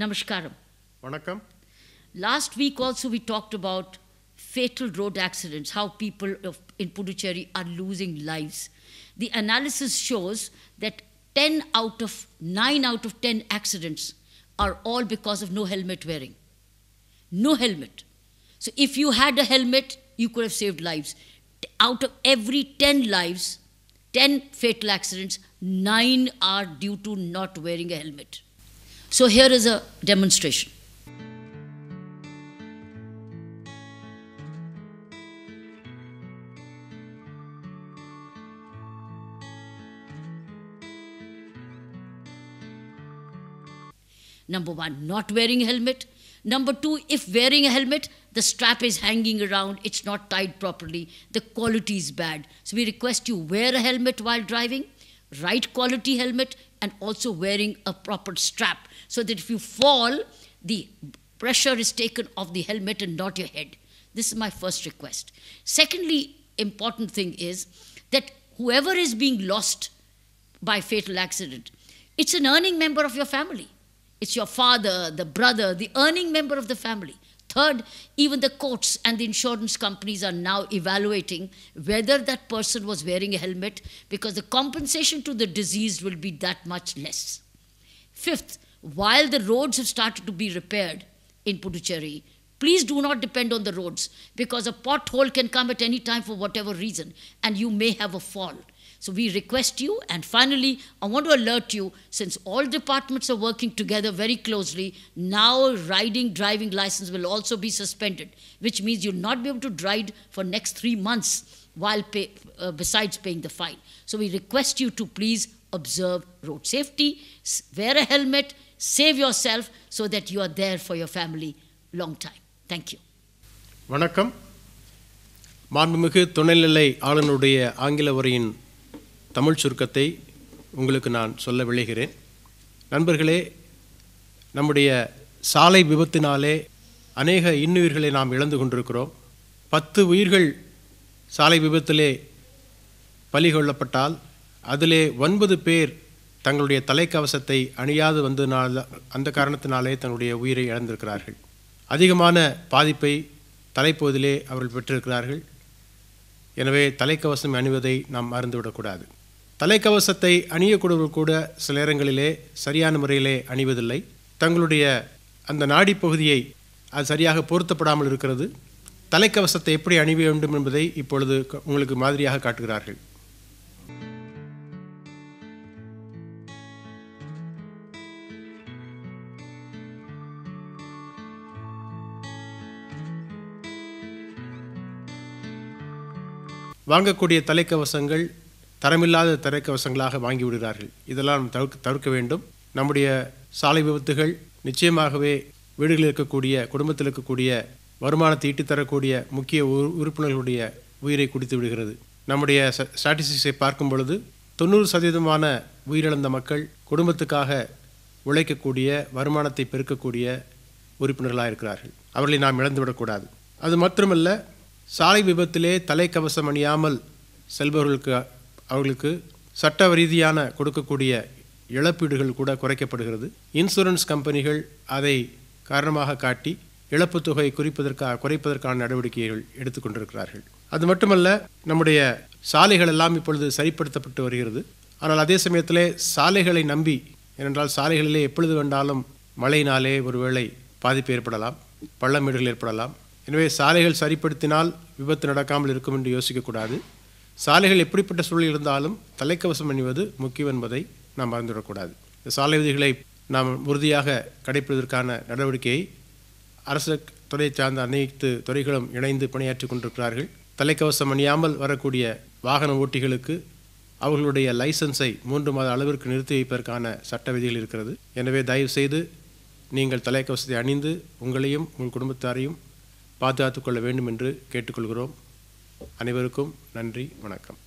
Namaskaram. Vanakkam. Last week also we talked about fatal road accidents, how people of, in Puducherry are losing lives. The analysis shows that 10 out of 9 out of 10 accidents are all because of no helmet wearing. No helmet. So if you had a helmet, you could have saved lives. Out of every 10 lives, 10 fatal accidents, 9 are due to not wearing a helmet. So here is a demonstration. Number one, not wearing a helmet. Number two, if wearing a helmet, the strap is hanging around, it's not tied properly, the quality is bad. So we request you wear a helmet while driving right quality helmet and also wearing a proper strap so that if you fall, the pressure is taken off the helmet and not your head. This is my first request. Secondly, important thing is that whoever is being lost by fatal accident, it's an earning member of your family. It's your father, the brother, the earning member of the family. Third, even the courts and the insurance companies are now evaluating whether that person was wearing a helmet because the compensation to the diseased will be that much less. Fifth, while the roads have started to be repaired in Puducherry, please do not depend on the roads because a pothole can come at any time for whatever reason and you may have a fall. So we request you, and finally, I want to alert you since all departments are working together very closely, now riding driving license will also be suspended, which means you'll not be able to ride for next three months while pay, uh, besides paying the fine. So we request you to please observe road safety, wear a helmet, save yourself so that you are there for your family long time. Thank you. வணக்கம் மாண்புமிகு துணைநிலை ஆளுநருடைய ஆங்கில உரையின் தமிழ் சுருக்கத்தை உங்களுக்கு நான் சொல்ல விளைகிறேன் நண்பர்களே நம்முடைய சாலை விபத்தினாலே அநேக இன்னுயிர்களை நாம் இழந்து கொண்டிருக்கிறோம் பத்து உயிர்கள் சாலை விபத்திலே பலி கொள்ளப்பட்டால் அதிலே ஒன்பது பேர் தங்களுடைய தலைக்கவசத்தை அணியாது வந்ததுனால அந்த காரணத்தினாலே தங்களுடைய உயிரை இழந்திருக்கிறார்கள் அதிகமான பாதிப்பை தலைப்பகுதியிலே அவர்கள் பெற்றிருக்கிறார்கள் எனவே தலைக்கவசம் அணிவதை நாம் மறந்துவிடக்கூடாது தலைக்கவசத்தை அணியக்கூடியவர் கூட சில நேரங்களிலே சரியான முறையிலே அணிவதில்லை தங்களுடைய அந்த நாடி பகுதியை அது சரியாக பொருத்தப்படாமல் இருக்கிறது தலைக்கவசத்தை எப்படி அணிய வேண்டும் என்பதை இப்பொழுது உங்களுக்கு மாதிரியாக காட்டுகிறார்கள் வாங்கக்கூடிய தலைக்கவசங்கள் தரமில்லாத திரைக்கவசங்களாக வாங்கி விடுகிறார்கள் இதெல்லாம் தவிர்க்க தவிர்க்க வேண்டும் நம்முடைய சாலை விபத்துகள் நிச்சயமாகவே வீடுகளில் இருக்கக்கூடிய குடும்பத்தில் இருக்கக்கூடிய வருமானத்தை ஈட்டித்தரக்கூடிய தரக்கூடிய முக்கிய உறுப்பினர்களுடைய உயிரை குடித்து விடுகிறது நம்முடைய ஸ்டாட்டிஸ்டிக்ஸை பார்க்கும் பொழுது தொண்ணூறு சதவீதமான உயிரிழந்த மக்கள் குடும்பத்துக்காக உழைக்கக்கூடிய வருமானத்தை பெருக்கக்கூடிய உறுப்பினர்களாக இருக்கிறார்கள் அவர்களை நாம் இழந்துவிடக்கூடாது அது மட்டுமல்ல சாலை விபத்திலே தலைக்கவசம் அணியாமல் செல்பவர்களுக்கு அவர்களுக்கு சட்ட ரீதியான கொடுக்கக்கூடிய இழப்பீடுகள் கூட குறைக்கப்படுகிறது இன்சூரன்ஸ் கம்பெனிகள் அதை காரணமாக காட்டி இழப்பு தொகை குறிப்பதற்காக குறைப்பதற்கான நடவடிக்கைகள் எடுத்துக்கொண்டிருக்கிறார்கள் அது மட்டுமல்ல நம்முடைய சாலைகள் எல்லாம் இப்பொழுது சரிப்படுத்தப்பட்டு வருகிறது ஆனால் அதே சமயத்தில் சாலைகளை நம்பி ஏனென்றால் சாலைகளிலே எப்பொழுது வேண்டாலும் மழையினாலே ஒருவேளை பாதிப்பு ஏற்படலாம் பள்ளமேடுகள் ஏற்படலாம் எனவே சாலைகள் சரிப்படுத்தினால் விபத்து நடக்காமல் இருக்கும் என்று யோசிக்கக்கூடாது சாலைகள் எப்படிப்பட்ட சூழல் இருந்தாலும் தலைக்கவசம் அணிவது முக்கியம் என்பதை நாம் மறந்துவிடக்கூடாது இந்த சாலை விதிகளை நாம் உறுதியாக கடைபிடிப்பதற்கான நடவடிக்கையை அரசு துறையை சார்ந்த அனைத்து துறைகளும் இணைந்து பணியாற்றி கொண்டிருக்கிறார்கள் தலைக்கவசம் அணியாமல் வரக்கூடிய வாகன ஓட்டிகளுக்கு அவர்களுடைய லைசன்ஸை மூன்று மாத அளவிற்கு நிறுத்தி வைப்பதற்கான சட்ட விதிகள் இருக்கிறது எனவே தயவு செய்து நீங்கள் தலைக்கவசத்தை அணிந்து உங்களையும் உங்கள் குடும்பத்தாரையும் பாதுகாத்துக் கொள்ள வேண்டும் என்று கேட்டுக்கொள்கிறோம் அனைவருக்கும் நன்றி வணக்கம்